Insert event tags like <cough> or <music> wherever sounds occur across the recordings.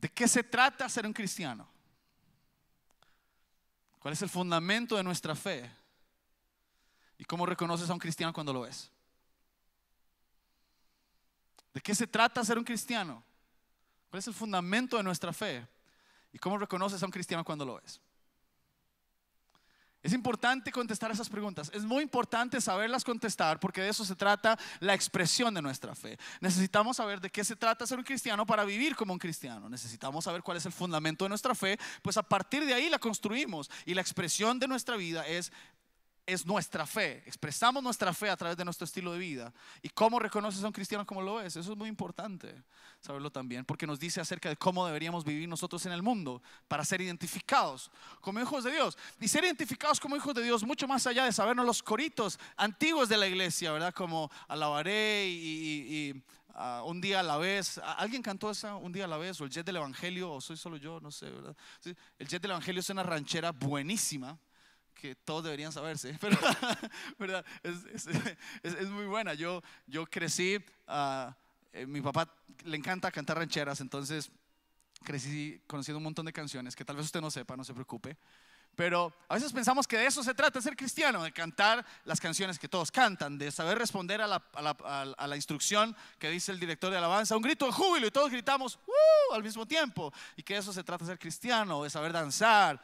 ¿De qué se trata ser un cristiano? ¿Cuál es el fundamento de nuestra fe? ¿Y cómo reconoces a un cristiano cuando lo es? ¿De qué se trata ser un cristiano? ¿Cuál es el fundamento de nuestra fe? ¿Y cómo reconoces a un cristiano cuando lo es? Es importante contestar esas preguntas. Es muy importante saberlas contestar porque de eso se trata la expresión de nuestra fe. Necesitamos saber de qué se trata ser un cristiano para vivir como un cristiano. Necesitamos saber cuál es el fundamento de nuestra fe, pues a partir de ahí la construimos y la expresión de nuestra vida es es nuestra fe. Expresamos nuestra fe a través de nuestro estilo de vida. ¿Y cómo reconoces a un cristiano como lo es? Eso es muy importante saberlo también, porque nos dice acerca de cómo deberíamos vivir nosotros en el mundo para ser identificados como hijos de Dios. Y ser identificados como hijos de Dios, mucho más allá de sabernos los coritos antiguos de la iglesia, ¿verdad? Como alabaré y, ah, un día a la vez. ¿Alguien cantó esa un día a la vez? O el Jet del Evangelio, o soy solo yo, no sé, ¿verdad? el Jet del Evangelio es una ranchera buenísima, que todos deberían saberse, pero <laughs> ¿verdad? Es, es, muy buena. Yo, yo crecí, a ah, eh, mi papá le encanta cantar rancheras, entonces crecí conociendo un montón de canciones que tal vez usted no sepa, no se preocupe. Pero a veces pensamos que de eso se trata ser cristiano, de cantar las canciones que todos cantan, de saber responder a la, a la, a la instrucción que dice el director de alabanza, un grito de júbilo y todos gritamos al mismo tiempo. Y que de eso se trata ser cristiano, de saber danzar,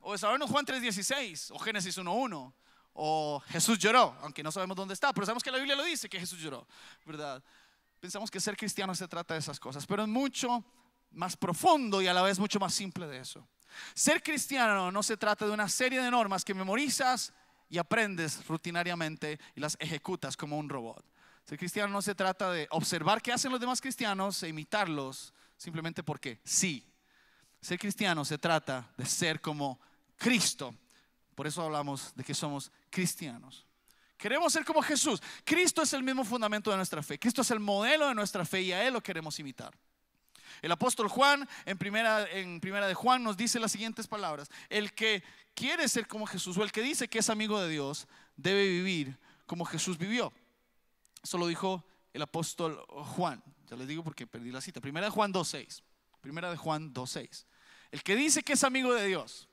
o sabemos Juan 3.16 o Génesis 1.1 o Jesús lloró, aunque no sabemos dónde está, pero sabemos que la Biblia lo dice, que Jesús lloró, ¿verdad? Pensamos que ser cristiano se trata de esas cosas, pero es mucho más profundo y a la vez mucho más simple de eso. Ser cristiano no se trata de una serie de normas que memorizas y aprendes rutinariamente y las ejecutas como un robot. Ser cristiano no se trata de observar qué hacen los demás cristianos e imitarlos simplemente porque sí. Ser cristiano se trata de ser como Cristo. Por eso hablamos de que somos cristianos. Queremos ser como Jesús. Cristo es el mismo fundamento de nuestra fe. Cristo es el modelo de nuestra fe y a Él lo queremos imitar. El apóstol Juan en primera, en primera de Juan nos dice las siguientes palabras. El que quiere ser como Jesús o el que dice que es amigo de Dios debe vivir como Jesús vivió. Eso lo dijo el apóstol Juan. Ya les digo porque perdí la cita. Primera de Juan 2.6. Primera de Juan 2.6. El que dice que es amigo de Dios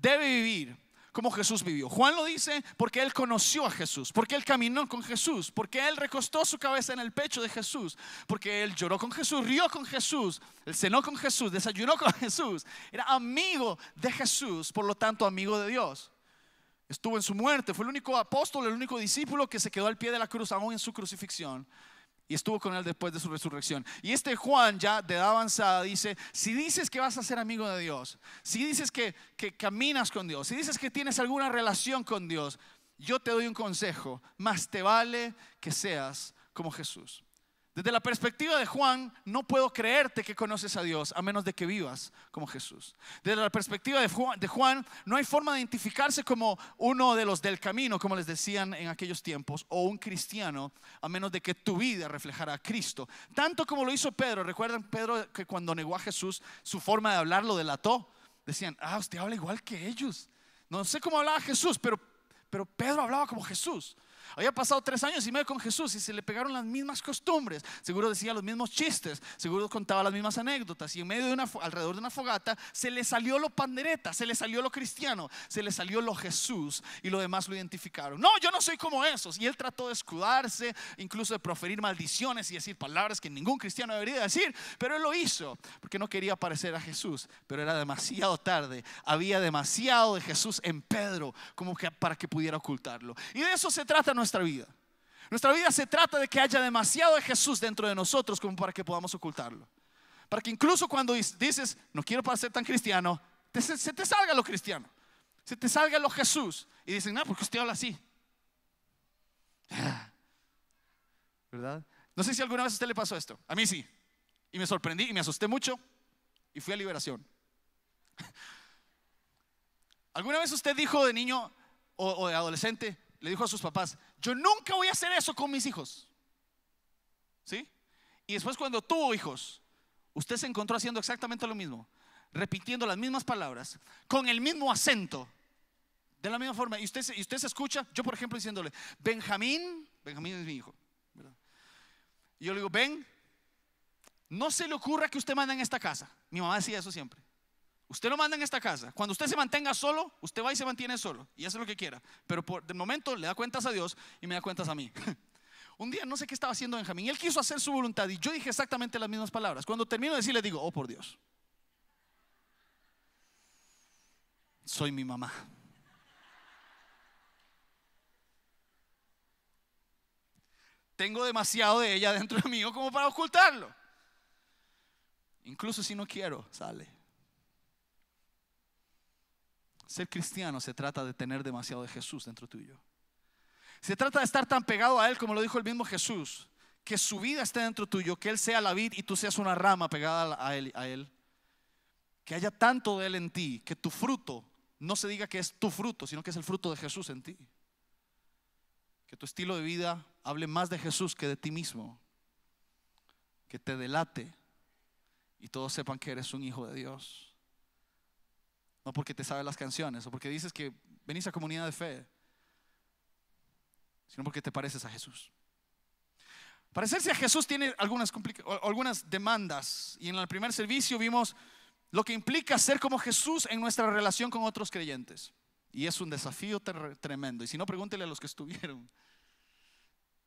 debe vivir como Jesús vivió. Juan lo dice porque él conoció a Jesús, porque él caminó con Jesús, porque él recostó su cabeza en el pecho de Jesús, porque él lloró con Jesús, rió con Jesús, él cenó con Jesús, desayunó con <laughs> Jesús. Era amigo de Jesús, por lo tanto amigo de Dios. Estuvo en su muerte, fue el único apóstol, el único discípulo que se quedó al pie de la cruz aún en su crucifixión y estuvo con él después de su resurrección. Y este Juan ya de edad avanzada dice, si dices que vas a ser amigo de Dios, si dices que, que caminas con Dios, si dices que tienes alguna relación con Dios, yo te doy un consejo, más te vale que seas como Jesús. Desde la perspectiva de Juan, no puedo creerte que conoces a Dios a menos de que vivas como Jesús. Desde la perspectiva de Juan, no hay forma de identificarse como uno de los del camino, como les decían en aquellos tiempos, o un cristiano, a menos de que tu vida reflejara a Cristo. Tanto como lo hizo Pedro. Recuerdan Pedro que cuando negó a Jesús, su forma de hablar lo delató. Decían, ah, usted habla igual que ellos. No sé cómo hablaba Jesús, pero, pero Pedro hablaba como Jesús. Había pasado tres años y medio con Jesús y se le pegaron las mismas costumbres. Seguro decía los mismos chistes, seguro contaba las mismas anécdotas. Y en medio de una, alrededor de una fogata se le salió lo pandereta, se le salió lo cristiano, se le salió lo Jesús y lo demás lo identificaron. No, yo no soy como esos. Y él trató de escudarse, incluso de proferir maldiciones y decir palabras que ningún cristiano debería decir. Pero él lo hizo porque no quería parecer a Jesús. Pero era demasiado tarde. Había demasiado de Jesús en Pedro como que para que pudiera ocultarlo. Y de eso se trata nuestra vida. Nuestra vida se trata de que haya demasiado de Jesús dentro de nosotros como para que podamos ocultarlo. Para que incluso cuando dices, no quiero ser tan cristiano, se te salga lo cristiano, se te salga lo Jesús. Y dicen, no, porque usted habla así. Ah, ¿Verdad? No sé si alguna vez a usted le pasó esto. A mí sí. Y me sorprendí y me asusté mucho y fui a liberación. <laughs> ¿Alguna vez usted dijo de niño o de adolescente, le dijo a sus papás, yo nunca voy a hacer eso con mis hijos. ¿Sí? Y después cuando tuvo hijos, usted se encontró haciendo exactamente lo mismo, repitiendo las mismas palabras, con el mismo acento, de la misma forma. Y usted, y usted se escucha, yo por ejemplo diciéndole, Benjamín, Benjamín es mi hijo. ¿verdad? yo le digo, ven, no se le ocurra que usted manda en esta casa. Mi mamá decía eso siempre. Usted lo manda en esta casa. Cuando usted se mantenga solo, usted va y se mantiene solo y hace lo que quiera. Pero por el momento le da cuentas a Dios y me da cuentas a mí. <laughs> Un día no sé qué estaba haciendo Benjamín. Él quiso hacer su voluntad y yo dije exactamente las mismas palabras. Cuando termino de decirle le digo, oh por Dios, soy mi mamá. Tengo demasiado de ella dentro de mí como para ocultarlo. Incluso si no quiero, sale. Ser cristiano se trata de tener demasiado de Jesús dentro tuyo. Se trata de estar tan pegado a Él como lo dijo el mismo Jesús, que su vida esté dentro tuyo, que Él sea la vid y tú seas una rama pegada a Él. A él. Que haya tanto de Él en ti, que tu fruto no se diga que es tu fruto, sino que es el fruto de Jesús en ti. Que tu estilo de vida hable más de Jesús que de ti mismo. Que te delate y todos sepan que eres un hijo de Dios no porque te sabes las canciones o porque dices que venís a comunidad de fe, sino porque te pareces a Jesús. Parecerse a Jesús tiene algunas, algunas demandas y en el primer servicio vimos lo que implica ser como Jesús en nuestra relación con otros creyentes. Y es un desafío tremendo. Y si no, pregúntele a los que estuvieron.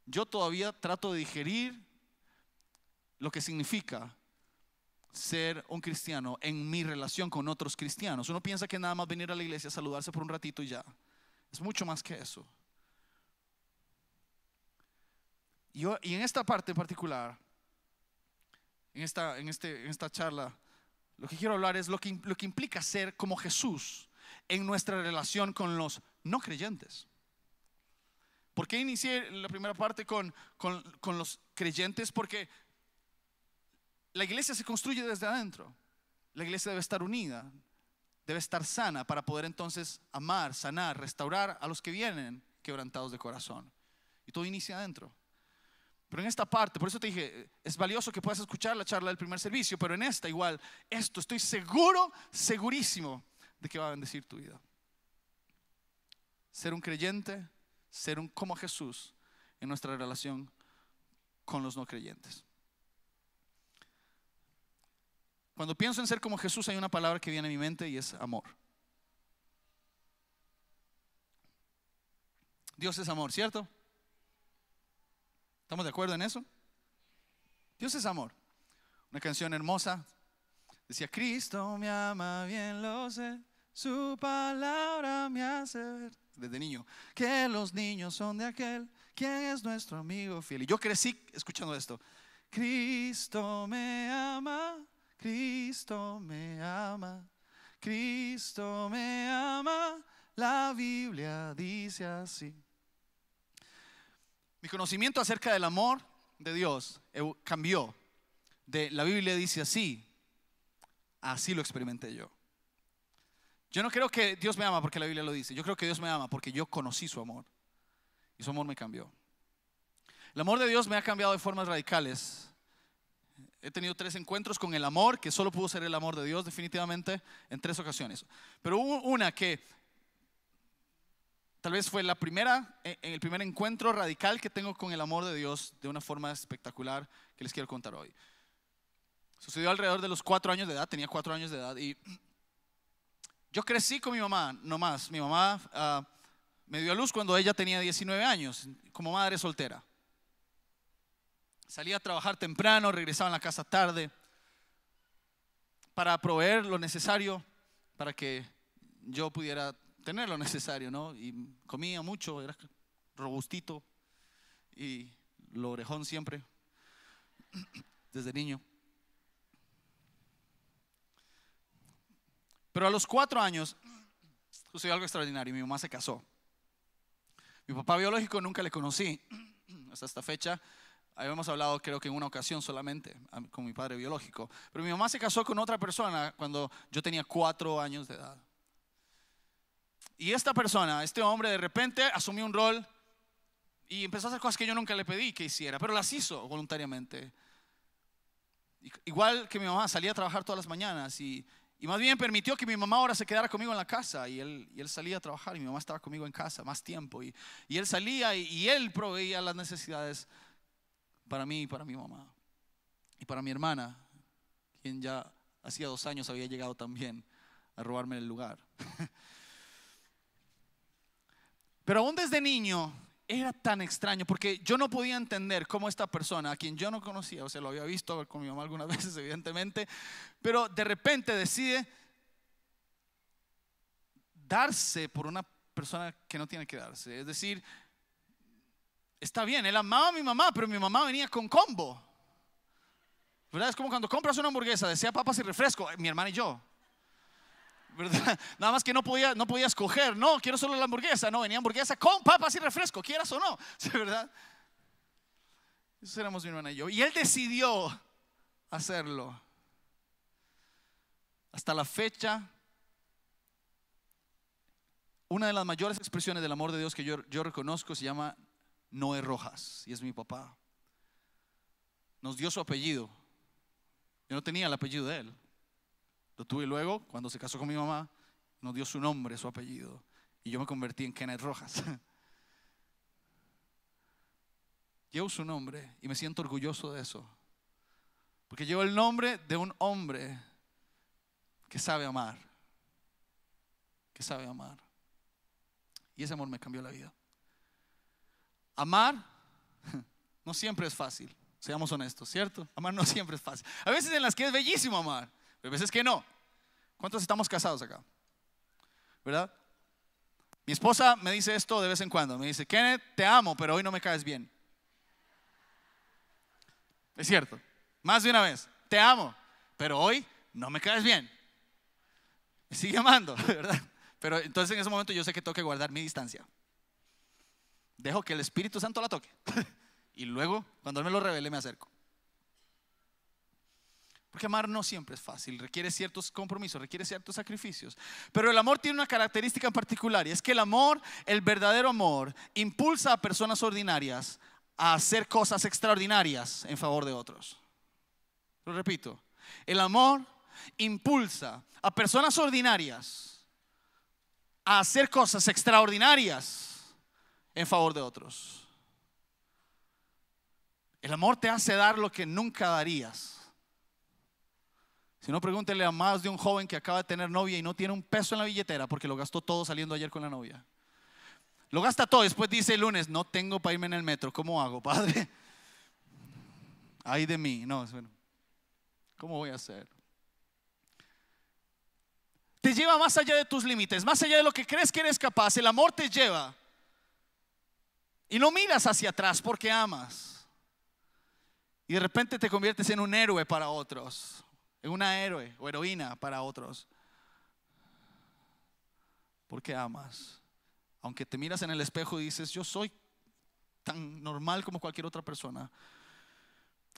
Yo todavía trato de digerir lo que significa ser un cristiano en mi relación con otros cristianos. Uno piensa que nada más venir a la iglesia, saludarse por un ratito y ya. Es mucho más que eso. Y, en esta parte en particular, en esta, en, este, en esta charla, lo que quiero hablar es lo que, lo que implica ser como Jesús en nuestra relación con los no creyentes. ¿Por qué inicié la primera parte con, con, con los creyentes? Porque la iglesia se construye desde adentro. La iglesia debe estar unida, debe estar sana para poder entonces amar, sanar, restaurar a los que vienen quebrantados de corazón. Y todo inicia adentro. Pero en esta parte, por eso te dije, es valioso que puedas escuchar la charla del primer servicio, pero en esta igual, esto estoy seguro, segurísimo de que va a bendecir tu vida. Ser un creyente, ser un como Jesús en nuestra relación con los no creyentes. Cuando pienso en ser como Jesús hay una palabra que viene a mi mente y es amor. Dios es amor, ¿cierto? ¿Estamos de acuerdo en eso? Dios es amor. Una canción hermosa. Decía, Cristo me ama, bien lo sé, su palabra me hace ver. Desde niño, que los niños son de aquel, quien es nuestro amigo fiel. Y yo crecí escuchando esto. Cristo me ama, Cristo me ama, Cristo me ama, la Biblia dice así. Mi conocimiento acerca del amor de Dios cambió. De, la Biblia dice así, así lo experimenté yo. Yo no creo que Dios me ama porque la Biblia lo dice. Yo creo que Dios me ama porque yo conocí su amor. Y su amor me cambió. El amor de Dios me ha cambiado de formas radicales. He tenido tres encuentros con el amor, que solo pudo ser el amor de Dios definitivamente, en tres ocasiones. Pero hubo una que tal vez fue la primera, eh, el primer encuentro radical que tengo con el amor de Dios de una forma espectacular que les quiero contar hoy. Sucedió alrededor de los cuatro años de edad, tenía cuatro años de edad y yo crecí con mi mamá, nomás. Mi mamá ah, me dio a luz cuando ella tenía 19 años, como madre soltera. Salía a trabajar temprano, regresaba a la casa tarde para proveer lo necesario para que yo pudiera tener lo necesario, ¿no? Y comía mucho, era robustito y lo orejón siempre, desde niño. Pero a los cuatro años sucedió algo extraordinario, mi mamá se casó. Mi papá biológico nunca le conocí hasta esta fecha, Habíamos hablado creo que en una ocasión solamente con mi padre biológico. Pero mi mamá se casó con otra persona cuando yo tenía cuatro años de edad. Y esta persona, este hombre, de repente asumió un rol y empezó a hacer cosas que yo nunca le pedí que hiciera, pero las hizo voluntariamente. Igual que mi mamá, salía a trabajar todas las mañanas y, y más bien permitió que mi mamá ahora se quedara conmigo en la casa y él, y él salía a trabajar y mi mamá estaba conmigo en casa más tiempo y, y él salía y, y él proveía las necesidades para mí y para mi mamá. Y para mi hermana, quien ya hacía dos años había llegado también a robarme el lugar. <laughs> Pero aún desde niño era tan extraño porque yo no podía entender cómo esta persona, a quien yo no conocía, o sea, lo había visto con mi mamá algunas <laughs> veces, evidentemente, pero de repente decide darse por una persona que no tiene que darse. Es decir, Está bien, él amaba a mi mamá, pero mi mamá venía con combo. ¿Verdad? Es como cuando compras una hamburguesa, decía papas y refresco, eh, mi hermana y yo. ¿Verdad? <laughs> Nada más que no podía, no podía escoger, no, quiero solo la hamburguesa, no, venía hamburguesa con papas y refresco, quieras o no, <laughs> ¿verdad? Eso éramos mi hermana y yo. Y él decidió hacerlo. Hasta la fecha, una de las mayores expresiones del amor de Dios que yo, yo reconozco se llama Noé Rojas, y es mi papá. Nos dio su apellido. Yo no tenía el apellido de él. Lo tuve luego, cuando se casó con mi mamá, nos dio su nombre, su apellido. Y yo me convertí en Kenneth Rojas. <laughs> llevo su nombre y me siento orgulloso de eso. Porque llevo el nombre de un hombre que sabe amar. Que sabe amar. Y ese amor me cambió la vida amar <laughs> no siempre es fácil, seamos honestos, ¿cierto? Amar no <laughs> siempre es fácil. A veces en las que es bellísimo amar, pero a veces que no. ¿Cuántos estamos casados acá? ¿Verdad? Mi esposa me dice esto de vez en cuando, me dice, Kenneth, te amo, pero hoy no me caes bien. Es cierto, más de una vez, te amo, pero hoy no me caes bien. sigue amando, <laughs> ¿verdad? Pero entonces en ese momento yo sé que tengo que guardar mi distancia dejo que el Espíritu Santo la toque. <laughs> y luego, cuando Él me lo revele, me acerco. Porque amar no siempre es fácil, requiere ciertos compromisos, requiere ciertos sacrificios. Pero el amor tiene una característica en particular y es que el amor, el verdadero amor, impulsa a personas ordinarias a hacer cosas extraordinarias en favor de otros. Lo repito, el amor impulsa a personas ordinarias a hacer cosas extraordinarias en favor de otros. El amor te hace dar lo que nunca darías. Si no, pregúntele a más de un joven que acaba de tener novia y no tiene un peso en la billetera porque lo gastó todo saliendo ayer con la novia. Lo gasta todo, después dice el lunes, no tengo para irme en el metro, ¿cómo hago, padre? <laughs> Ay de mí, no, bueno, ¿cómo voy a hacer? Te lleva más allá de tus límites, más allá de lo que crees que eres capaz, el amor te lleva y no miras hacia atrás porque amas. Y de repente te conviertes en un héroe para otros, en una héroe o heroína para otros. Porque amas. Aunque te miras en el espejo y dices, yo soy tan normal como cualquier otra persona.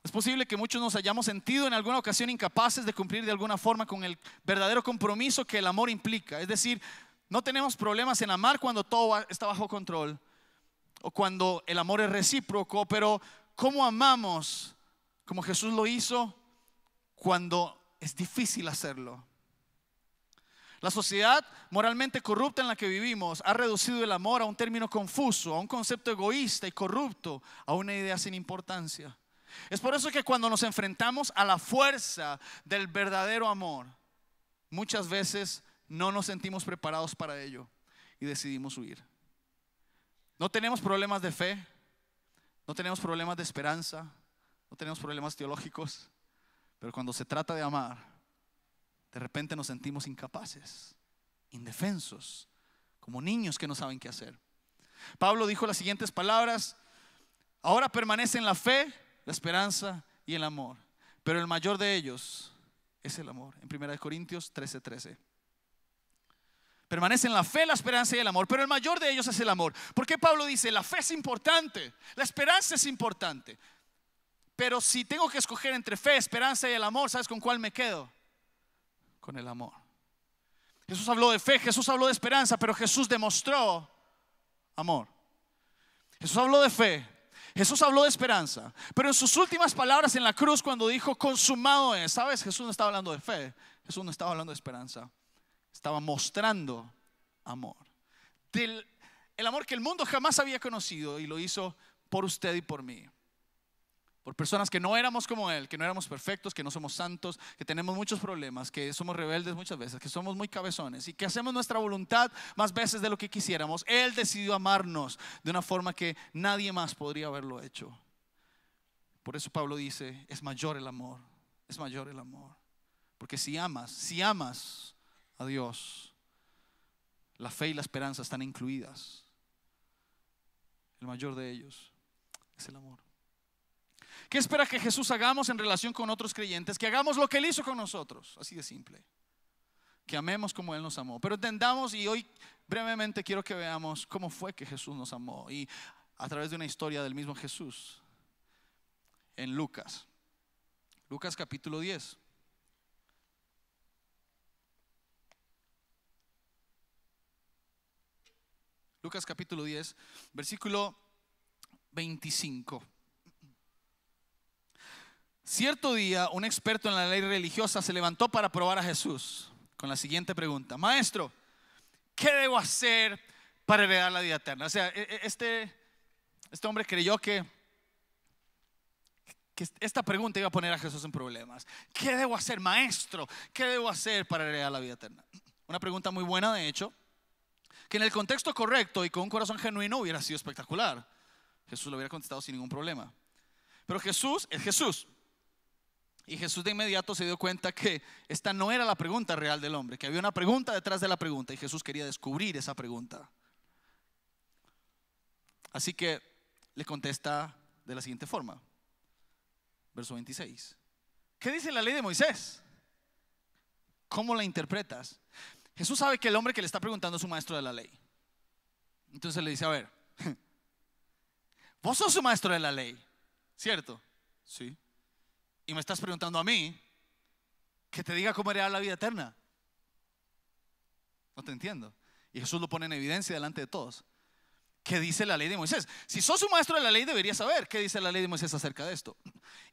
Es posible que muchos nos hayamos sentido en alguna ocasión incapaces de cumplir de alguna forma con el verdadero compromiso que el amor implica. Es decir, no tenemos problemas en amar cuando todo está bajo control, o cuando el amor es recíproco, pero ¿cómo amamos como Jesús lo hizo cuando es difícil hacerlo? La sociedad moralmente corrupta en la que vivimos ha reducido el amor a un término confuso, a un concepto egoísta y corrupto, a una idea sin importancia. Es por eso que cuando nos enfrentamos a la fuerza del verdadero amor, muchas veces no nos sentimos preparados para ello y decidimos huir. No tenemos problemas de fe, no tenemos problemas de esperanza, no tenemos problemas teológicos, pero cuando se trata de amar, de repente nos sentimos incapaces, indefensos, como niños que no saben qué hacer. Pablo dijo las siguientes palabras, ahora permanecen la fe, la esperanza y el amor, pero el mayor de ellos es el amor, en 1 Corintios 13:13. 13. Permanecen la fe, la esperanza y el amor, pero el mayor de ellos es el amor. Porque Pablo dice, la fe es importante, la esperanza es importante. Pero si tengo que escoger entre fe, esperanza y el amor, ¿sabes con cuál me quedo? Con el amor. Jesús habló de fe, Jesús habló de esperanza, pero Jesús demostró amor. Jesús habló de fe, Jesús habló de esperanza, pero en sus últimas palabras en la cruz cuando dijo consumado es, ¿sabes? Jesús no estaba hablando de fe, Jesús no estaba hablando de esperanza. Estaba mostrando amor. el amor que el mundo jamás había conocido y lo hizo por usted y por mí. Por personas que no éramos como Él, que no éramos perfectos, que no somos santos, que tenemos muchos problemas, que somos rebeldes muchas veces, que somos muy cabezones y que hacemos nuestra voluntad más veces de lo que quisiéramos. Él decidió amarnos de una forma que nadie más podría haberlo hecho. Por eso Pablo dice, es mayor el amor, es mayor el amor. Porque si amas, si amas, a Dios, la fe y la esperanza están incluidas. El mayor de ellos es el amor. ¿Qué espera que Jesús hagamos en relación con otros creyentes? Que hagamos lo que Él hizo con nosotros, así de simple. Que amemos como Él nos amó. Pero entendamos y hoy brevemente quiero que veamos cómo fue que Jesús nos amó y a través de una historia del mismo Jesús en Lucas. Lucas capítulo 10. Lucas capítulo 10, versículo 25. Cierto día, un experto en la ley religiosa se levantó para probar a Jesús con la siguiente pregunta. Maestro, ¿qué debo hacer para heredar la vida eterna? O sea, e, e, este, este hombre creyó que, que esta pregunta iba a poner a Jesús en problemas. ¿Qué debo hacer, maestro? ¿Qué debo hacer para heredar la vida eterna? Una pregunta muy buena, de hecho que en el contexto correcto y con un corazón genuino hubiera sido espectacular. Jesús lo hubiera contestado sin ningún problema. Pero Jesús es Jesús. Y Jesús de inmediato se dio cuenta que esta no era la pregunta real del hombre, que había una pregunta detrás de la pregunta y Jesús quería descubrir esa pregunta. Así que le contesta de la siguiente forma. Verso 26. ¿Qué dice la ley de Moisés? ¿Cómo la interpretas? Jesús sabe que el hombre que le está preguntando es un maestro de la ley. Entonces le dice, a ver, <laughs> vos sos un maestro de la ley, ¿cierto? Sí. Y me estás preguntando a mí que te diga cómo era la vida eterna. No te entiendo. Y Jesús lo pone en evidencia delante de todos. ¿Qué dice la ley de Moisés? Si sos un maestro de la ley, deberías saber qué dice la ley de Moisés acerca de esto.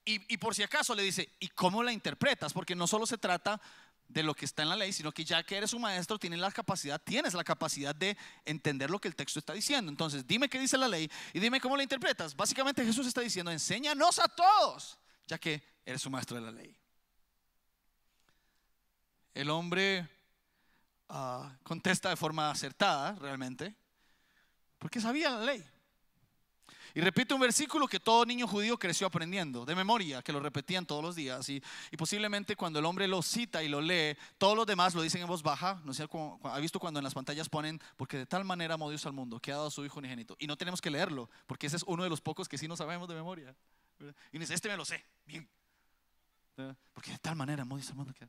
Y, y por si acaso le dice, ¿y cómo la interpretas? Porque no solo se trata de lo que está en la ley, sino que ya que eres un maestro tienes la capacidad, tienes la capacidad de entender lo que el texto está diciendo. Entonces, dime qué dice la ley y dime cómo la interpretas. Básicamente Jesús está diciendo, enséñanos a todos, ya que eres un maestro de la ley. El hombre ah, contesta de forma acertada, realmente, porque sabía la ley. Y repite un versículo que todo niño judío creció aprendiendo, de memoria, que lo repetían todos los días. Y, posiblemente cuando el hombre lo cita y lo lee, todos los demás lo dicen en voz baja. No sé, ha visto cuando en las pantallas ponen, porque de tal manera amó Dios al mundo, que ha dado a su Hijo unigénito. Y no tenemos que leerlo, porque ese es uno de los pocos que sí no sabemos de memoria. Y dice, este me lo sé, bien. Porque de tal manera amó Dios al mundo que...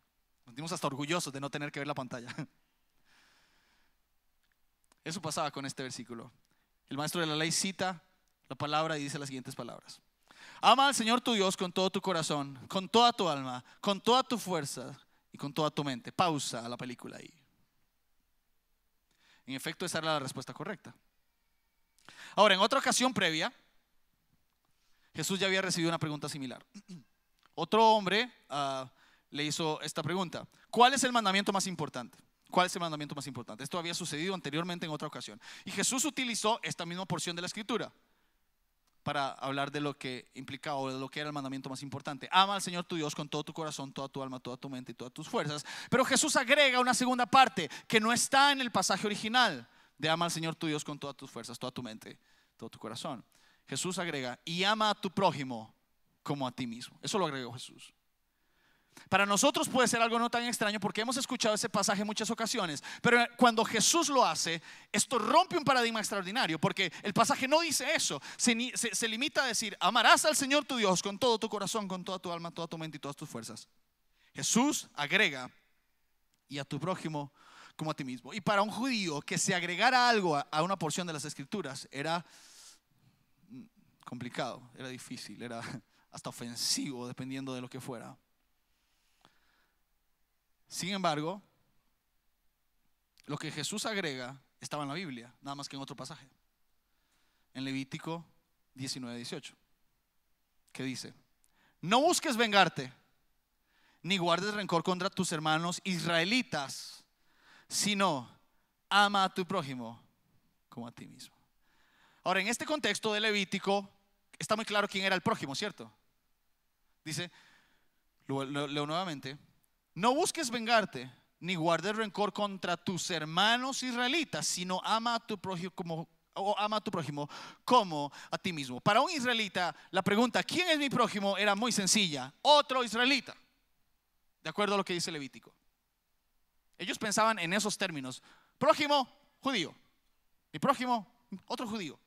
Nos sentimos hasta orgullosos de no tener que ver la pantalla. <laughs> Eso pasaba con este versículo. El maestro de la ley cita Palabra y dice las siguientes palabras. Ama al Señor tu Dios con todo tu corazón, con toda tu alma, con toda tu fuerza y con toda tu mente. Pausa la película ahí. En efecto, esa era la respuesta correcta. Ahora, en otra ocasión previa, Jesús ya había recibido una pregunta similar. <clears throat> Otro hombre ah, le hizo esta pregunta. ¿Cuál es el mandamiento más importante? ¿Cuál es el mandamiento más importante? Esto había sucedido anteriormente en otra ocasión. Y Jesús utilizó esta misma porción de la escritura para hablar de lo que implicaba o de lo que era el mandamiento más importante. Ama al Señor tu Dios con todo tu corazón, toda tu alma, toda tu mente y todas tus fuerzas. Pero Jesús agrega una segunda parte que no está en el pasaje original de ama al Señor tu Dios con todas tus fuerzas, toda tu mente, todo tu corazón. Jesús agrega, y ama a tu prójimo como a ti mismo. Eso lo agregó Jesús. Para nosotros puede ser algo no tan extraño porque hemos escuchado ese pasaje en muchas ocasiones, pero cuando Jesús lo hace, esto rompe un paradigma extraordinario porque el pasaje no dice eso, se, limita a decir, amarás al Señor tu Dios con todo tu corazón, con toda tu alma, toda tu mente y todas tus fuerzas. Jesús agrega, y a tu prójimo como a ti mismo. Y para un judío que se agregara algo a, una porción de las escrituras era mm, complicado, era difícil, era <laughs> hasta ofensivo, dependiendo de lo que fuera. Sin embargo, lo que Jesús agrega estaba en la Biblia, nada más que en otro pasaje, en Levítico 19, 18, que dice, no busques vengarte, ni guardes rencor contra tus hermanos israelitas, sino ama a tu prójimo como a ti mismo. Ahora, en este contexto de Levítico, está muy claro quién era el prójimo, ¿cierto? Dice, leo nuevamente, no busques vengarte, ni guardes rencor contra tus hermanos israelitas, sino ama a tu prójimo como ama a tu prójimo como a ti mismo. Para un israelita, la pregunta, ¿quién es mi prójimo? era muy sencilla. Otro israelita. De acuerdo a lo que dice Levítico. Ellos pensaban en esos términos. Prójimo, judío. Mi prójimo, otro judío.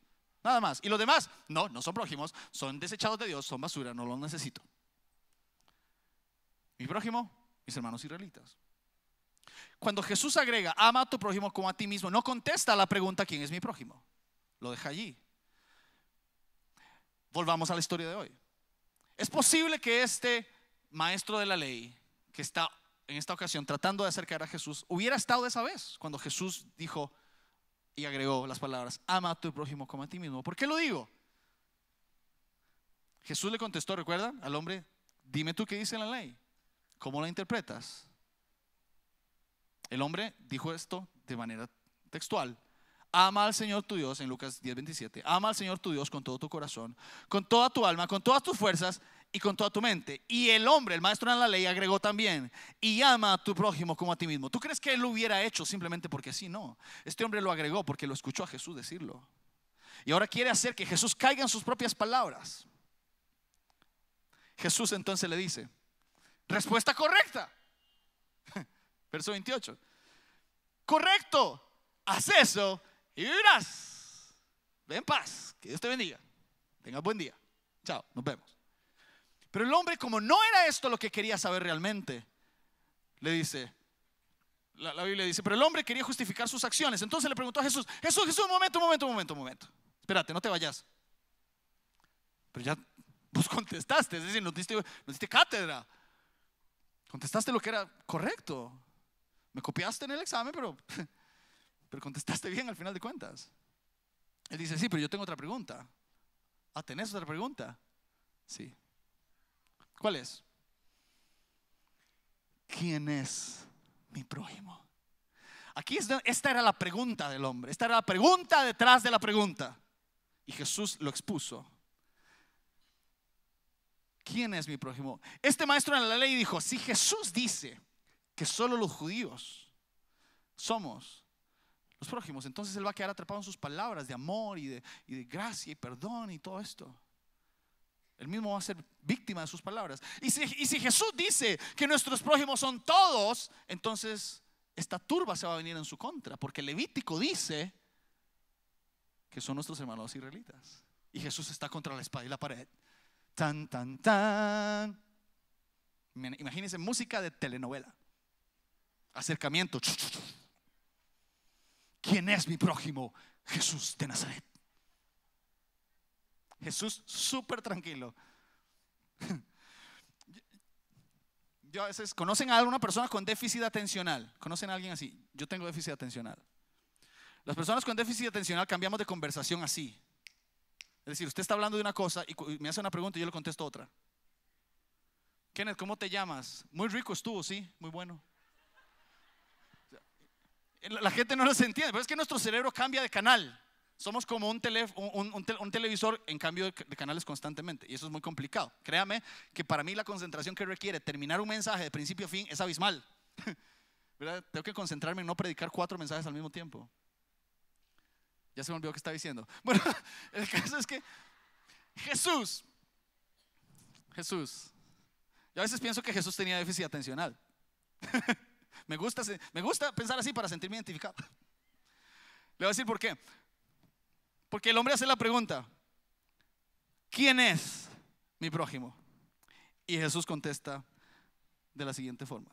Nada más. Y los demás, no, no son prójimos, son desechados de Dios, son basura, no los necesito. Mi prójimo, mis hermanos israelitas. Cuando Jesús agrega, ama a tu prójimo como a ti mismo, no contesta la pregunta, ¿quién es mi prójimo? Lo deja allí. Volvamos a la historia de hoy. Es posible que este maestro de la ley, que está en esta ocasión tratando de acercar a Jesús, hubiera estado de esa vez cuando Jesús dijo y agregó las palabras, ama a tu prójimo como a ti mismo. ¿Por qué lo digo? Jesús le contestó, recuerda, al hombre, dime tú qué dice la ley. ¿Cómo la interpretas? El hombre dijo esto de manera textual. Ama al Señor tu Dios, en Lucas 10, Ama al Señor tu Dios con todo tu corazón, con toda tu alma, con todas tus fuerzas y con toda tu mente. Y el hombre, el maestro de la ley, agregó también, y ama a tu prójimo como a ti mismo. ¿Tú crees que él lo hubiera hecho simplemente porque sí? No. Este hombre lo agregó porque lo escuchó a Jesús decirlo. Y ahora quiere hacer que Jesús caiga en sus propias palabras. Jesús entonces le dice, Respuesta correcta. <laughs> Verso 28. Correcto. Haz eso y vivirás. Ven paz. Que Dios te bendiga. Tenga buen día. Chao. Nos vemos. Pero el hombre, como no era esto lo que quería saber realmente, le dice, la, Biblia dice, pero el hombre quería justificar sus acciones. Entonces le preguntó a Jesús, Jesús, Jesús, un momento, un momento, un momento, un momento. Espérate, no te vayas. Pero ya vos <laughs> contestaste, es decir, diste, nos diste cátedra. Contestaste lo que era correcto. Me copiaste en el examen, pero, <laughs> pero contestaste bien al final de cuentas. Él dice, sí, pero yo tengo otra pregunta. Ah, ¿tenés otra pregunta? Sí. ¿Cuál es? ¿Quién es mi prójimo? Aquí esta era la pregunta del hombre, esta era la pregunta detrás de la pregunta. Y Jesús lo expuso. ¿quién es mi prójimo? Este maestro en la ley dijo, si Jesús dice que solo los judíos somos los prójimos, entonces él va a quedar atrapado en sus palabras de amor y de, gracia y perdón y todo esto. Él mismo va a ser víctima de sus palabras. Y si, y si Jesús dice que nuestros prójimos son todos, entonces esta turba se va a venir en su contra, porque Levítico dice que son nuestros hermanos israelitas. Y Jesús está contra la espada y la pared. Tan, tan, tan. Imagínense música de telenovela. Acercamiento. ¿Quién es mi prójimo? Jesús de Nazaret. Jesús súper tranquilo. <laughs> Yo a veces, ¿conocen a alguna persona con déficit atencional? ¿Conocen a alguien así? Yo tengo déficit atencional. Las personas con déficit atencional cambiamos de conversación así. Es decir, usted está hablando de una cosa y me hace una pregunta y yo le contesto otra. Kenneth, ¿cómo te llamas? Muy rico estuvo, sí, muy bueno. La gente no nos entiende, pero es que nuestro cerebro cambia de canal. Somos como un, un, televisor en cambio de canales constantemente y eso es muy complicado. Créame que para mí la concentración que requiere terminar un mensaje de principio a fin es abismal. <laughs> Tengo que concentrarme en no predicar cuatro mensajes al mismo tiempo. Ya se me olvidó que estaba diciendo. <laughs> Bueno, el caso es que Jesús, Jesús, yo a veces pienso que Jesús tenía déficit atencional. <laughs> me, gusta, me gusta pensar así para sentirme identificado. Le voy a decir por qué. Porque el hombre hace la pregunta, ¿quién es mi prójimo? Y Jesús contesta de la siguiente forma.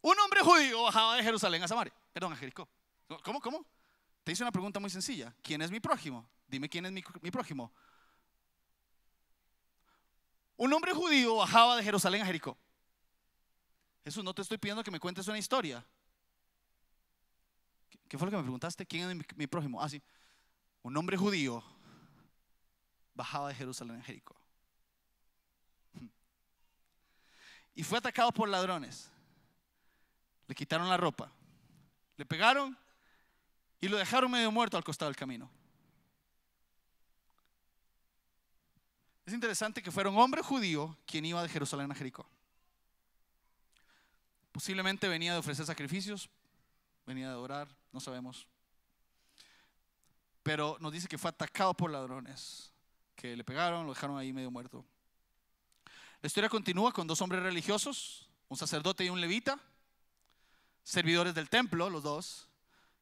Un hombre judío bajaba de Jerusalén a Samaria, perdón, a Jericó. ¿Cómo, cómo? Te hice una pregunta muy sencilla. ¿Quién es mi prójimo? Dime quién es mi, prójimo. Un hombre judío bajaba de Jerusalén a Jericó. Jesús, no te estoy pidiendo que me cuentes una historia. ¿Qué fue lo que me preguntaste? ¿Quién es mi, mi prójimo? Ah, sí. Un hombre judío bajaba de Jerusalén a Jericó. Hmm. Y fue atacado por ladrones. Le quitaron la ropa. Le pegaron y lo dejaron medio muerto al costado del camino. Es interesante que fuera un hombre judío quien iba de Jerusalén a Jericó. Posiblemente venía de ofrecer sacrificios, venía de orar, no sabemos. Pero nos dice que fue atacado por ladrones, que le pegaron, lo dejaron ahí medio muerto. La historia continúa con dos hombres religiosos, un sacerdote y un levita, servidores del templo, los dos,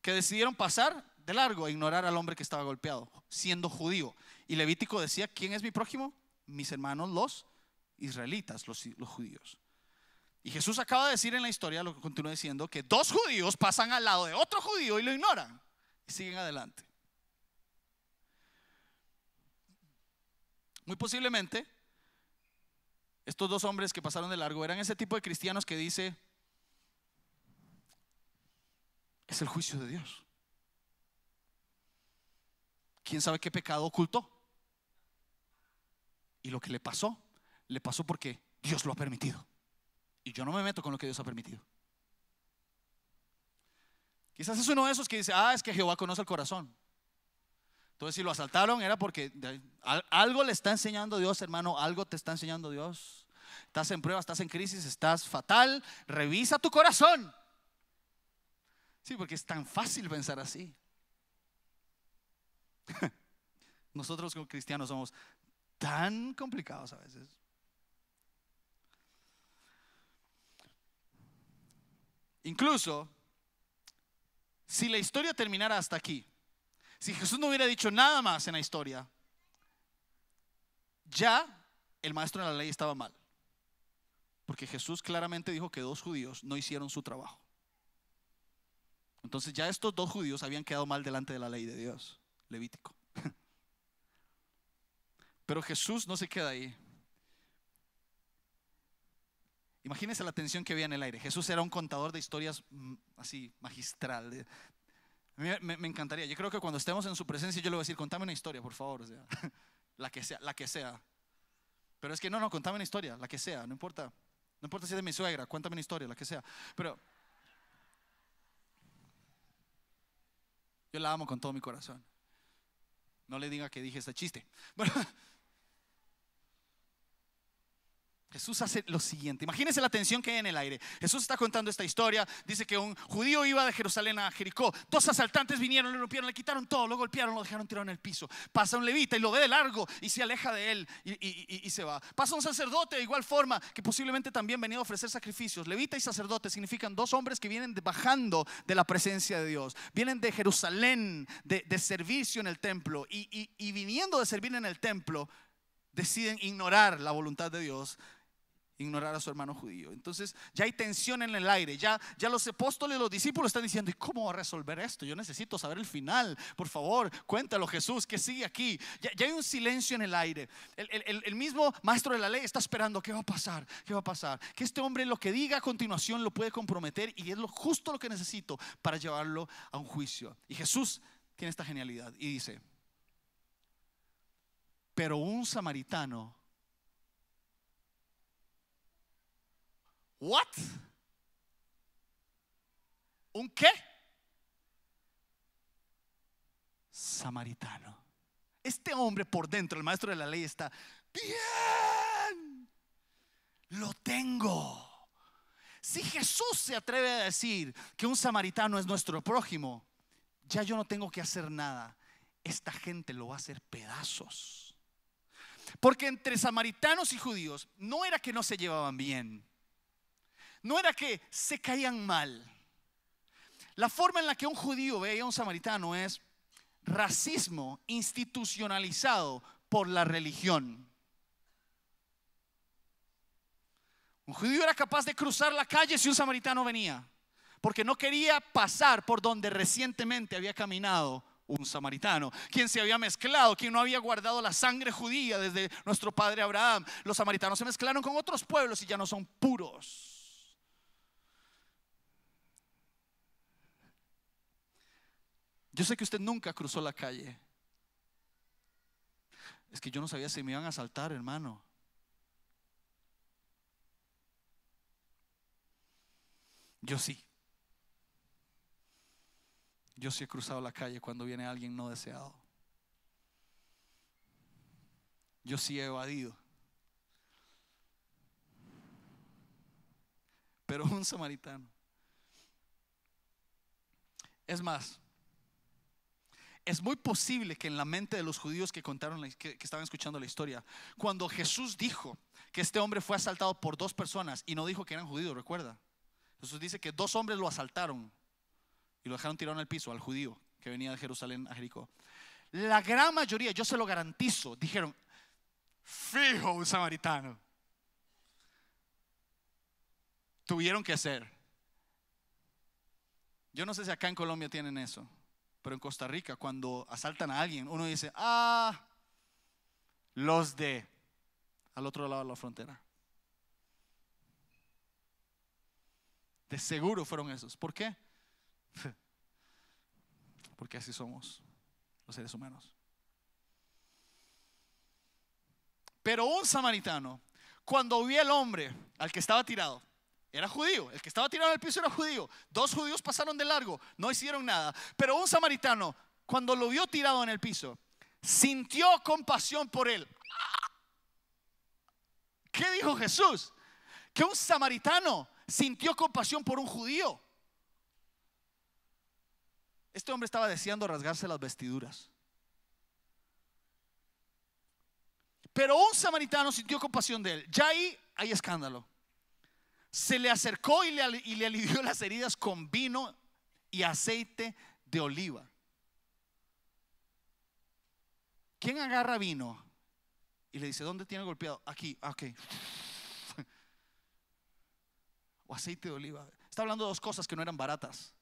que decidieron pasar de largo e ignorar al hombre que estaba golpeado, siendo judío. Y Levítico decía, ¿quién es mi prójimo? Mis hermanos los israelitas, los, los judíos. Y Jesús acaba de decir en la historia, lo que continúa diciendo, que dos judíos pasan al lado de otro judío y lo ignoran y siguen adelante. Muy posiblemente, estos dos hombres que pasaron de largo eran ese tipo de cristianos que dice, es el juicio de Dios. ¿Quién sabe qué pecado ocultó? Y lo que le pasó, le pasó porque Dios lo ha permitido. Y yo no me meto con lo que Dios ha permitido. Quizás es uno de esos que dice, ah, es que Jehová conoce el corazón. Entonces si lo asaltaron era porque algo le está enseñando Dios, hermano, algo te está enseñando Dios. Estás en prueba, estás en crisis, estás fatal. Revisa tu corazón. Sí, porque es tan fácil pensar así. <laughs> Nosotros como cristianos somos tan complicados a veces. Incluso, si la historia terminara hasta aquí, si Jesús no hubiera dicho nada más en la historia, ya el maestro de la ley estaba mal. Porque Jesús claramente dijo que dos judíos no hicieron su trabajo. Entonces ya estos dos judíos habían quedado mal delante de la ley de Dios, Levítico. <laughs> Pero Jesús no se queda ahí. Imagínense la tensión que había en el aire. Jesús era un contador de historias mm, así magistral. Me, me, encantaría. Yo creo que cuando estemos en su presencia, yo le voy a decir, contame una historia, por favor. <laughs> la que sea, la que sea. Pero es que no, no, contame una historia, la que sea, no importa. No importa si es de mi suegra, cuéntame una historia, la que sea. Pero Yo la amo con todo mi corazón. No le diga que dije ese chiste. <laughs> Bueno, Jesús hace lo siguiente. Imagínense la tensión que hay en el aire. Jesús está contando esta historia. Dice que un judío iba de Jerusalén a Jericó. Dos asaltantes vinieron, le rompieron, le quitaron todo, lo golpearon, lo dejaron tirado en el piso. Pasa un levita y lo ve de largo y se aleja de él y, se va. Pasa un sacerdote de igual forma que posiblemente también venía a ofrecer sacrificios. Levita y sacerdote significan dos hombres que vienen bajando de la presencia de Dios. Vienen de Jerusalén, de, de servicio en el templo. y viniendo de servir en el templo, deciden ignorar la voluntad de Dios ignorar a su hermano judío. Entonces ya hay tensión en el aire, ya, ya los apóstoles, los discípulos están diciendo, ¿y cómo va a resolver esto? Yo necesito saber el final, por favor, cuéntalo Jesús, que sigue aquí? Ya, hay un silencio en el aire. El, mismo maestro de la ley está esperando, ¿qué va a pasar? ¿Qué va a pasar? Que este hombre lo que diga a continuación lo puede comprometer y es lo, justo lo que necesito para llevarlo a un juicio. Y Jesús tiene esta genialidad y dice, pero un samaritano ¿What? ¿Un qué? Samaritano. Este hombre por dentro, el maestro de la ley, está bien. Lo tengo. Si Jesús se atreve a decir que un samaritano es nuestro prójimo, ya yo no tengo que hacer nada. Esta gente lo va a hacer pedazos. Porque entre samaritanos y judíos no era que no se llevaban bien no era que se caían mal. La forma en la que un judío veía a un samaritano es racismo institucionalizado por la religión. Un judío era capaz de cruzar la calle si un samaritano venía, porque no quería pasar por donde recientemente había caminado un samaritano, quien se había mezclado, quien no había guardado la sangre judía desde nuestro padre Abraham. Los samaritanos se mezclaron con otros pueblos y ya no son puros. Yo sé que usted nunca cruzó la calle. Es que yo no sabía si me iban a saltar, hermano. Yo sí. Yo sí he cruzado la calle cuando viene alguien no deseado. Yo sí he evadido. Pero <laughs> un samaritano. Es más, es muy posible que en la mente de los judíos que contaron, que, estaban escuchando la historia, cuando Jesús dijo que este hombre fue asaltado por dos personas y no dijo que eran judíos, recuerda. Jesús dice que dos hombres lo asaltaron y lo dejaron tirado en el piso al judío que venía de Jerusalén a Jericó. La gran mayoría, yo se lo garantizo, dijeron, fijo un samaritano. Tuvieron que hacer. Yo no sé si acá en Colombia tienen eso. Pero en Costa Rica, cuando asaltan a alguien, uno dice, ah, los de al otro lado de la frontera. De seguro fueron esos. ¿Por qué? <laughs> Porque así somos los seres humanos. Pero un samaritano, cuando vio al hombre al que estaba tirado, era judío, el que estaba tirado el piso era judío. Dos judíos pasaron de largo, no hicieron nada. Pero un samaritano, cuando lo vio tirado en el piso, sintió compasión por él. ¿Qué dijo Jesús? Que un samaritano sintió compasión por un judío. Este hombre estaba deseando rasgarse las vestiduras. Pero un samaritano sintió compasión de él. Ya ahí hay escándalo se le acercó y le, alivió <laughs> las heridas con vino y aceite de oliva. ¿Quién agarra vino y le dice, ¿dónde tiene golpeado? Aquí, ah, ok. <laughs> o aceite de oliva. Está hablando de dos cosas que no eran baratas.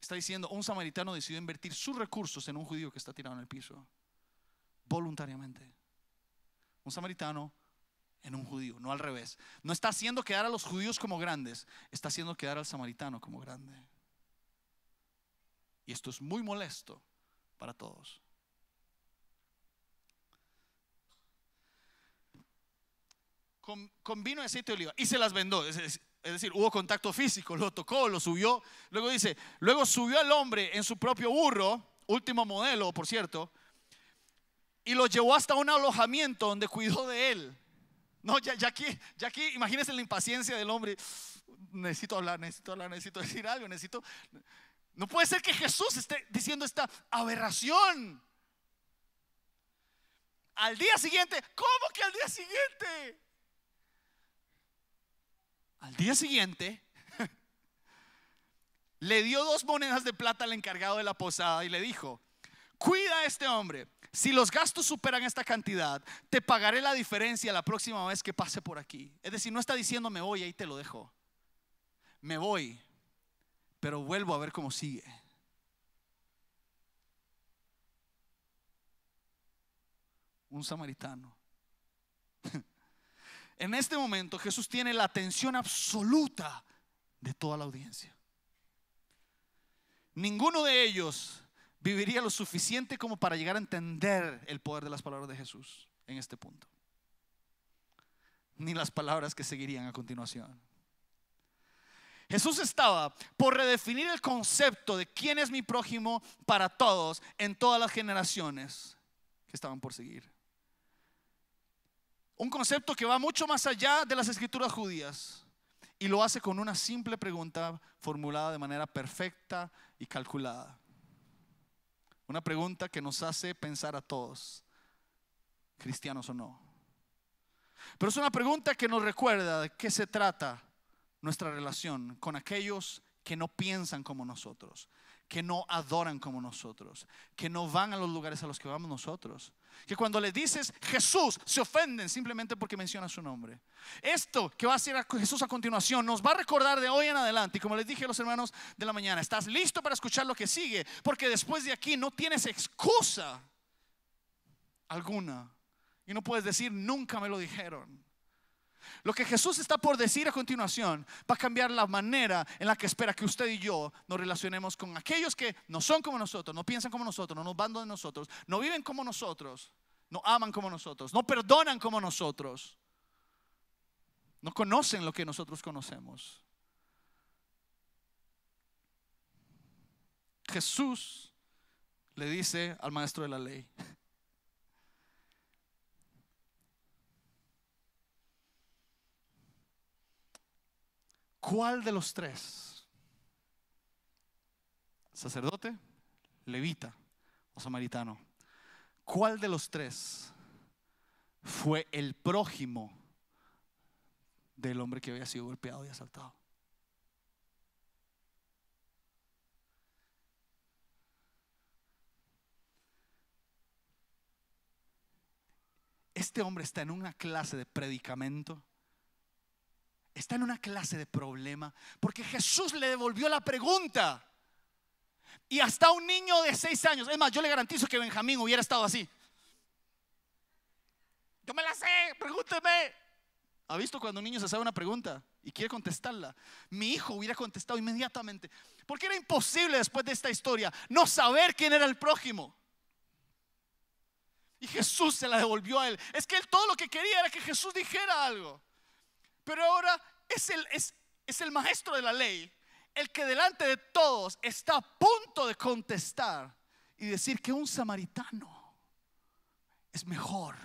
Está diciendo, un samaritano decidió invertir sus recursos en un judío que está tirado en el piso, voluntariamente. Un samaritano en un judío, no al revés. No está haciendo quedar a los judíos como grandes, está haciendo quedar al samaritano como grande. Y esto es muy molesto para todos. Con, vino aceite de oliva y se las vendó. Es, decir, hubo contacto físico, lo tocó, lo subió. Luego dice, luego subió al hombre en su propio burro, último modelo, por cierto, y lo llevó hasta un alojamiento donde cuidó de él. No, ya, aquí, ya aquí, imagínense la impaciencia del hombre. Necesito hablar, necesito hablar, necesito decir algo, necesito... No puede ser que Jesús esté diciendo esta aberración. Al día siguiente, ¿cómo que al día siguiente? Al día siguiente <laughs> le dio dos monedas de plata al encargado de la posada y le dijo, cuida a este hombre si los gastos superan esta cantidad, te pagaré la diferencia la próxima vez que pase por aquí. Es decir, no está diciendo me voy, ahí te lo dejo. Me voy, pero vuelvo a ver cómo sigue. Un samaritano. <laughs> En este momento Jesús tiene la atención absoluta de toda la audiencia. Ninguno de ellos viviría lo suficiente como para llegar a entender el poder de las palabras de Jesús en este punto. Ni las palabras que seguirían a continuación. Jesús estaba por redefinir el concepto de quién es mi prójimo para todos en todas las generaciones que estaban por seguir. Un concepto que va mucho más allá de las escrituras judías y lo hace con una simple pregunta formulada de manera perfecta y calculada. Una pregunta que nos hace pensar a todos, cristianos o no. Pero es una pregunta que nos recuerda de qué se trata nuestra relación con aquellos que no piensan como nosotros, que no adoran como nosotros, que no van a los lugares a los que vamos nosotros, que cuando le dices Jesús se ofenden simplemente porque menciona su nombre. Esto que va a hacer Jesús a continuación nos va a recordar de hoy en adelante. Y como les dije a los hermanos de la mañana, estás listo para escuchar lo que sigue, porque después de aquí no tienes excusa alguna y no puedes decir nunca me lo dijeron. Lo que Jesús está por decir a continuación va a cambiar la manera en la que espera que usted y yo nos relacionemos con aquellos que no son como nosotros, no piensan como nosotros, no nos van de nosotros, no viven como nosotros, no aman como nosotros, no perdonan como nosotros, no conocen lo que nosotros conocemos. Jesús le dice al maestro de la ley, ¿Cuál de los tres? ¿Sacerdote, levita o samaritano? ¿Cuál de los tres fue el prójimo del hombre que había sido golpeado y asaltado? Este hombre está en una clase de predicamento está en una clase de problema porque Jesús le devolvió la pregunta. Y hasta un niño de seis años, es más, yo le garantizo que Benjamín hubiera estado así. Yo me la sé, pregúnteme. ¿Ha visto cuando un niño se sabe una pregunta y quiere contestarla? Mi hijo hubiera contestado inmediatamente. Porque era imposible después de esta historia no saber quién era el prójimo. Y Jesús se la devolvió a él. Es que él todo lo que quería era que Jesús dijera algo. Pero ahora es el, es, el maestro de la ley, el que delante de todos está a punto de contestar y decir que un samaritano es mejor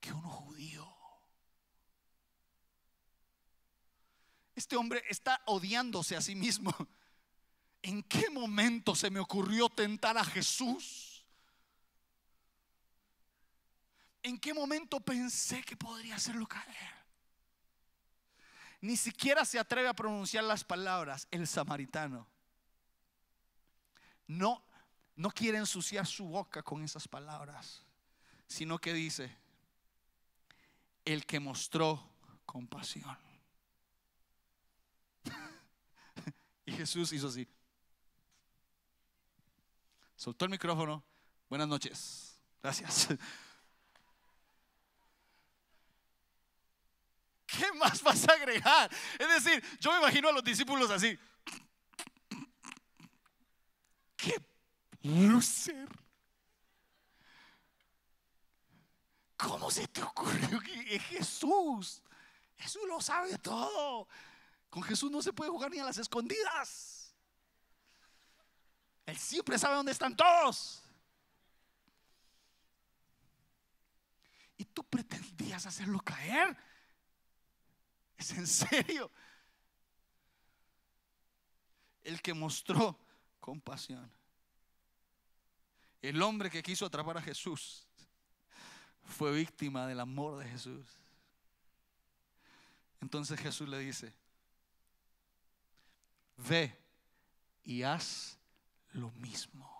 que un judío. Este hombre está odiándose a sí mismo. ¿En qué momento se me ocurrió tentar a Jesús? ¿En qué momento pensé que podría hacerlo caer? ni siquiera se atreve a pronunciar las palabras, el samaritano. No, no quiere ensuciar su boca con esas palabras, sino que dice, el que mostró compasión. <laughs> y Jesús hizo así. Soltó el micrófono. Buenas noches. Gracias. <laughs> ¿qué más vas a agregar? Es decir, yo me imagino a los discípulos así. ¡Qué lucer! ¿Cómo se te ocurrió que Jesús? Jesús lo sabe todo. Con Jesús no se puede jugar ni a las escondidas. Él siempre sabe dónde están todos. Y tú pretendías hacerlo caer. ¿Es en serio? El que mostró compasión. El hombre que quiso atrapar a Jesús fue víctima del amor de Jesús. Entonces Jesús le dice, ve y haz lo mismo.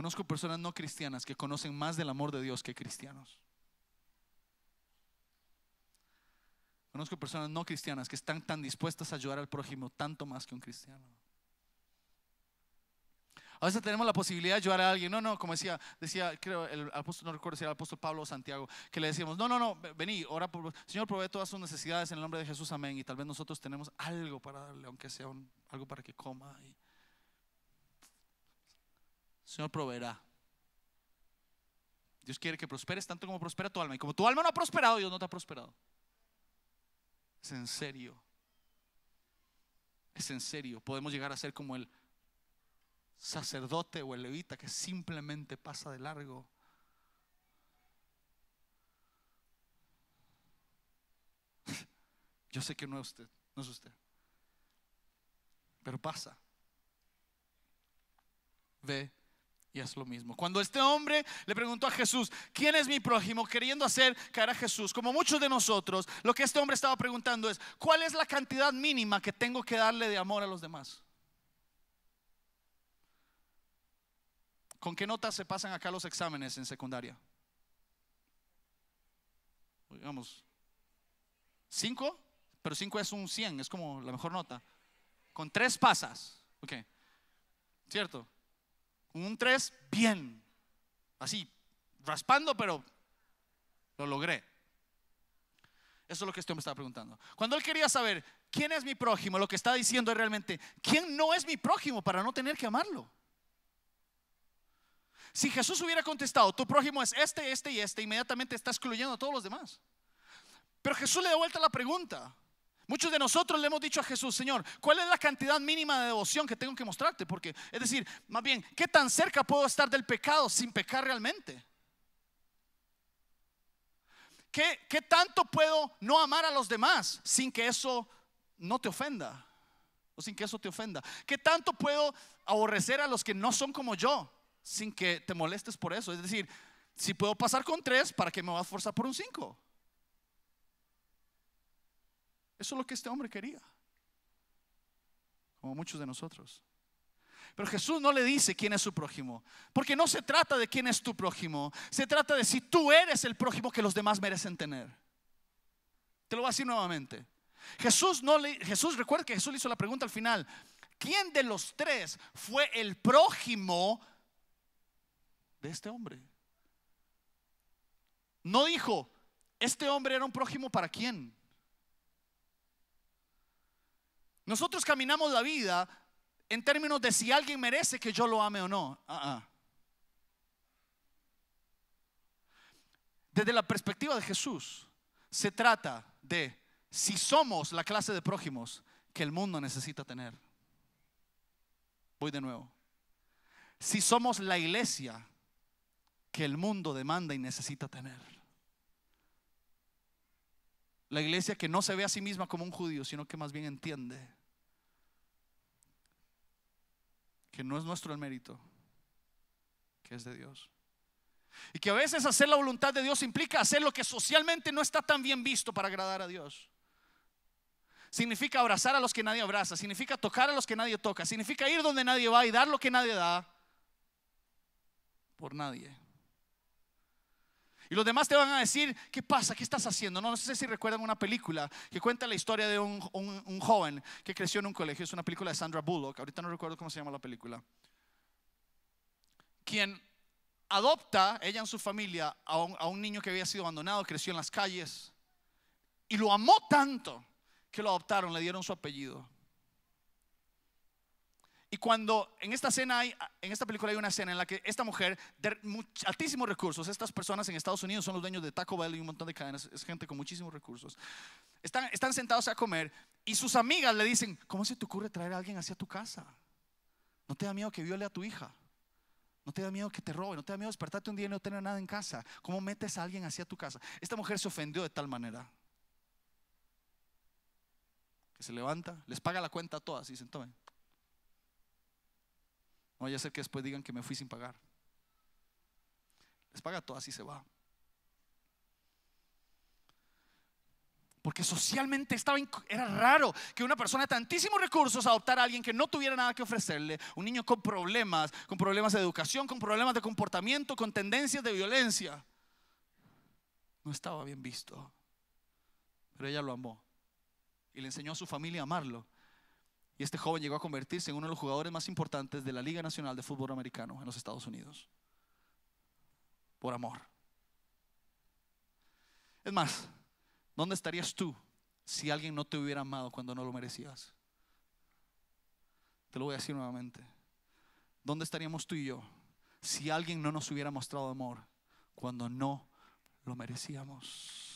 Conozco personas no cristianas que conocen más del amor de Dios que cristianos. Conozco personas no cristianas que están tan dispuestas a ayudar al prójimo tanto más que un cristiano. A veces tenemos la posibilidad de ayudar a alguien. No, no, como decía, decía, creo, el apóstol, no recuerdo si era el apóstol Pablo o Santiago, que le decíamos, no, no, no, vení, ora por, Señor, provee todas sus necesidades en el nombre de Jesús, amén. Y tal vez nosotros tenemos algo para darle, aunque sea algo para que coma. Y, Señor proveerá. Dios quiere que prosperes tanto como prospera tu alma. Y como tu alma no ha prosperado, Dios no te ha prosperado. Es en serio. Es en serio. Podemos llegar a ser como el sacerdote o el levita que simplemente pasa de largo. <laughs> Yo sé que no es usted, no es usted. Pero pasa. Ve y es lo mismo. Cuando este hombre le preguntó a Jesús, ¿quién es mi prójimo? Queriendo hacer caer a Jesús, como muchos de nosotros, lo que este hombre estaba preguntando es, ¿cuál es la cantidad mínima que tengo que darle de amor a los demás? ¿Con qué notas se pasan acá los exámenes en secundaria? Digamos, ¿cinco? Pero cinco es un 100, es como la mejor nota. Con tres pasas, ok. ¿Cierto? Un 3, bien. Así, raspando, pero lo logré. Eso es lo que este hombre estaba preguntando. Cuando él quería saber quién es mi prójimo, lo que está diciendo es realmente, ¿quién no es mi prójimo para no tener que amarlo? Si Jesús hubiera contestado, tu prójimo es este, este y este, inmediatamente está excluyendo a todos los demás. Pero Jesús le da vuelta la pregunta. Muchos de nosotros le hemos dicho a Jesús, Señor, ¿cuál es la cantidad mínima de devoción que tengo que mostrarte? Porque, es decir, más bien, ¿qué tan cerca puedo estar del pecado sin pecar realmente? ¿Qué, tanto puedo no amar a los demás sin que eso no te ofenda? O sin que eso te ofenda. ¿Qué tanto puedo aborrecer a los que no son como yo sin que te molestes por eso? Es decir, si puedo pasar con tres, ¿para qué me vas a forzar por un cinco? Eso es lo que este hombre quería, como muchos de nosotros. Pero Jesús no le dice quién es su prójimo, porque no se trata de quién es tu prójimo, se trata de si tú eres el prójimo que los demás merecen tener. Te lo voy a decir nuevamente. Jesús no le Jesús recuerda que Jesús le hizo la pregunta al final, ¿quién de los tres fue el prójimo de este hombre? No dijo, este hombre era un prójimo para quién? Nosotros caminamos la vida en términos de si alguien merece que yo lo ame o no. Ah, ah. Desde la perspectiva de Jesús, se trata de si somos la clase de prójimos que el mundo necesita tener. Voy de nuevo. Si somos la iglesia que el mundo demanda y necesita tener. La iglesia que no se ve a sí misma como un judío, sino que más bien entiende que no es nuestro el mérito, que es de Dios. Y que a veces hacer la voluntad de Dios implica hacer lo que socialmente no está tan bien visto para agradar a Dios. Significa abrazar a los que nadie abraza, significa tocar a los que nadie toca, significa ir donde nadie va y dar lo que nadie da por nadie. Y los demás te van a decir, ¿qué pasa? ¿Qué estás haciendo? No, no sé si recuerdan una película que cuenta la historia de un, joven que creció en un colegio. Es una película de Sandra Bullock. Ahorita no recuerdo cómo se llama la película. Quien adopta, ella en su familia, a un, a un niño que había sido abandonado, creció en las calles. Y lo amó tanto que lo adoptaron, le dieron su apellido. Y cuando en esta escena hay, en esta película hay una escena en la que esta mujer de altísimos recursos, estas personas en Estados Unidos son los dueños de Taco Bell y un montón de cadenas, es gente con muchísimos recursos. Están, están sentados a comer y sus amigas le dicen, ¿cómo se te ocurre traer a alguien hacia tu casa? ¿No te da miedo que viole a tu hija? ¿No te da miedo que te robe? ¿No te da miedo despertarte un día y no tener nada en casa? ¿Cómo metes a alguien hacia tu casa? Esta mujer se ofendió de tal manera que se levanta, les paga la cuenta a todas y dicen, tomen no vaya a ser que después digan que me fui sin pagar. Les paga todo así se va. Porque socialmente estaba, era raro que una persona de tantísimos recursos adoptara a alguien que no tuviera nada que ofrecerle, un niño con problemas, con problemas de educación, con problemas de comportamiento, con tendencias de violencia. No estaba bien visto, pero ella lo amó y le enseñó a su familia a amarlo y este joven llegó a convertirse en uno de los jugadores más importantes de la Liga Nacional de Fútbol Americano en los Estados Unidos. Por amor. Es más, ¿dónde estarías tú si alguien no te hubiera amado cuando no lo merecías? Te lo voy a decir nuevamente. ¿Dónde estaríamos tú y yo si alguien no nos hubiera mostrado amor cuando no lo merecíamos?